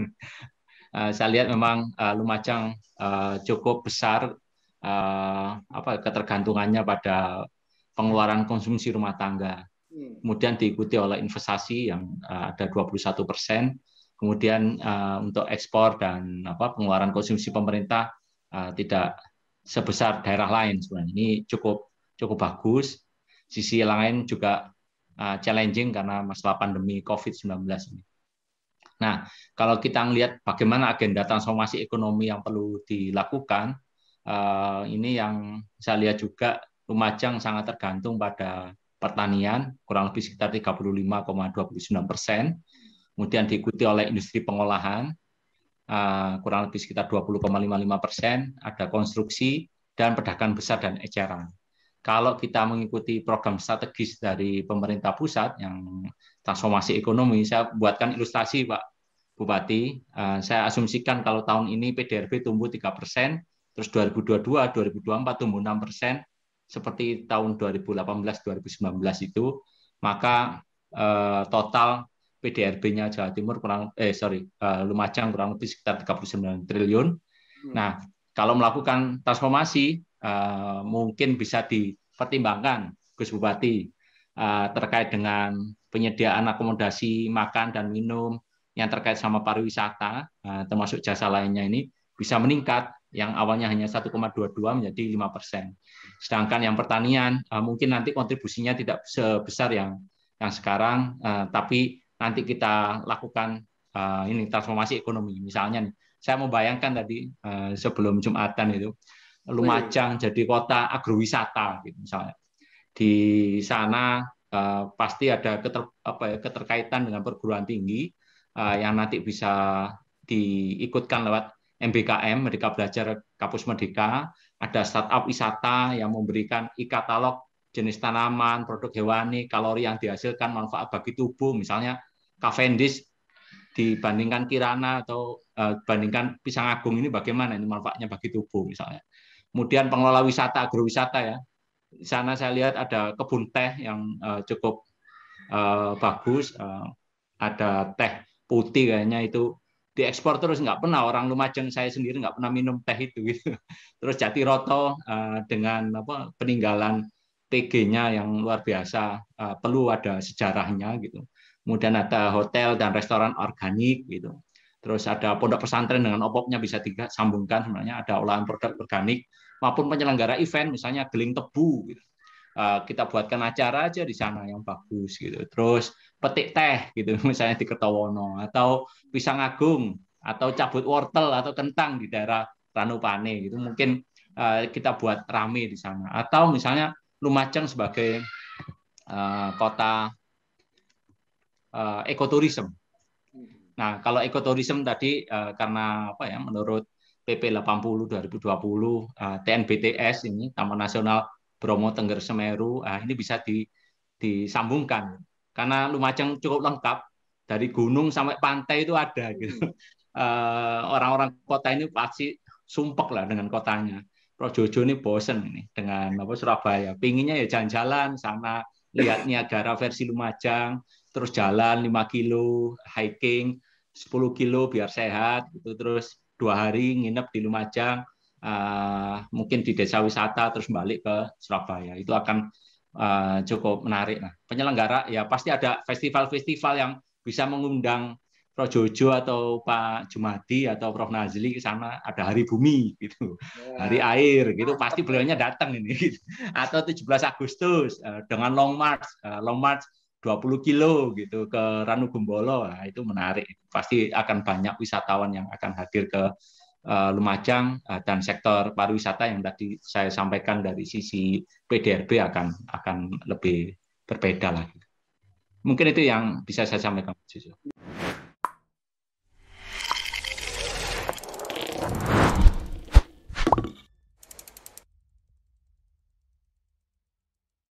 Eh, saya lihat memang uh, Lumajang uh, cukup besar uh, apa ketergantungannya pada pengeluaran konsumsi rumah tangga. Hmm. Kemudian diikuti oleh investasi yang uh, ada 21 persen. Kemudian uh, untuk ekspor dan apa pengeluaran konsumsi pemerintah uh, tidak sebesar daerah lain. Sebenarnya ini cukup cukup bagus. Sisi lain juga uh, challenging karena masalah pandemi COVID-19 ini. Nah, kalau kita melihat bagaimana agenda transformasi ekonomi yang perlu dilakukan, eh, ini yang saya lihat juga Lumajang sangat tergantung pada pertanian, kurang lebih sekitar 35,29 persen. Kemudian diikuti oleh industri pengolahan, eh, kurang lebih sekitar 20,55 persen, ada konstruksi, dan pedagang besar dan eceran kalau kita mengikuti program strategis dari pemerintah pusat yang transformasi ekonomi, saya buatkan ilustrasi Pak Bupati. Eh, saya asumsikan kalau tahun ini PDRB tumbuh 3 persen, terus 2022, 2024 tumbuh 6 persen, seperti tahun 2018-2019 itu, maka eh, total PDRB-nya Jawa Timur kurang eh sorry eh, Lumajang kurang lebih sekitar 39 triliun. Hmm. Nah, kalau melakukan transformasi Eh, mungkin bisa dipertimbangkan Gus Bupati eh, terkait dengan penyediaan akomodasi makan dan minum yang terkait sama pariwisata eh, termasuk jasa lainnya ini bisa meningkat yang awalnya hanya 1,22 menjadi 5 persen. Sedangkan yang pertanian mungkin nanti kontribusinya tidak sebesar yang yang sekarang, tapi nanti kita lakukan ini transformasi ekonomi. Misalnya, nih, saya membayangkan tadi sebelum jumatan itu Lumajang jadi kota agrowisata gitu misalnya. Di sana uh, pasti ada keter, apa ya, keterkaitan dengan perguruan tinggi uh, yang nanti bisa diikutkan lewat MBKM Merdeka Belajar kapus Merdeka, ada startup wisata yang memberikan e-katalog jenis tanaman, produk hewani, kalori yang dihasilkan, manfaat bagi tubuh, misalnya Cavendish dibandingkan Kirana atau uh, eh, bandingkan pisang agung ini bagaimana ini manfaatnya bagi tubuh misalnya. Kemudian pengelola wisata, agrowisata ya. Di sana saya lihat ada kebun teh yang uh, cukup uh, bagus. Uh, ada teh putih kayaknya itu diekspor terus nggak pernah orang Lumajang saya sendiri nggak pernah minum teh itu gitu. Terus Jati Roto uh, dengan apa peninggalan TG-nya yang luar biasa uh, perlu ada sejarahnya gitu. Kemudian ada hotel dan restoran organik gitu terus ada pondok pesantren dengan opoknya bisa disambungkan sebenarnya ada olahan produk organik maupun penyelenggara event misalnya geling tebu gitu. Eh, kita buatkan acara aja di sana yang bagus gitu terus petik teh gitu misalnya di Kertowono atau pisang agung atau cabut wortel atau kentang di daerah Ranupane gitu mungkin eh, kita buat rame di sana atau misalnya Lumajang sebagai eh, kota ekoturisme Nah, kalau ekoturism tadi eh, karena apa ya menurut PP 80 2020 TNBTS ini Taman Nasional Bromo Tengger Semeru eh, ini bisa di, disambungkan karena Lumajang cukup lengkap dari gunung sampai pantai itu ada gitu. Hmm. Eh, orang-orang kota ini pasti sumpek lah dengan kotanya. Jojo ini bosen ini dengan apa Surabaya. Pinginnya ya jalan-jalan sana lihat Niagara versi Lumajang, terus jalan 5 kilo, hiking. 10 kilo biar sehat itu terus dua hari nginep di Lumajang uh, mungkin di desa wisata terus balik ke Surabaya itu akan uh, cukup menarik nah penyelenggara ya pasti ada festival-festival yang bisa mengundang Prof Jojo atau Pak Jumadi atau Prof Nazli ke sana ada hari bumi gitu, ya. hari air gitu pasti beliaunya datang ini gitu. atau 17 Agustus eh, dengan long march, long march 20 kilo gitu ke Ranu Gembolo nah, itu menarik pasti akan banyak wisatawan yang akan hadir ke uh, Lumajang uh, dan sektor pariwisata yang tadi saya sampaikan dari sisi PDRB akan akan lebih berbeda lagi mungkin itu yang bisa saya sampaikan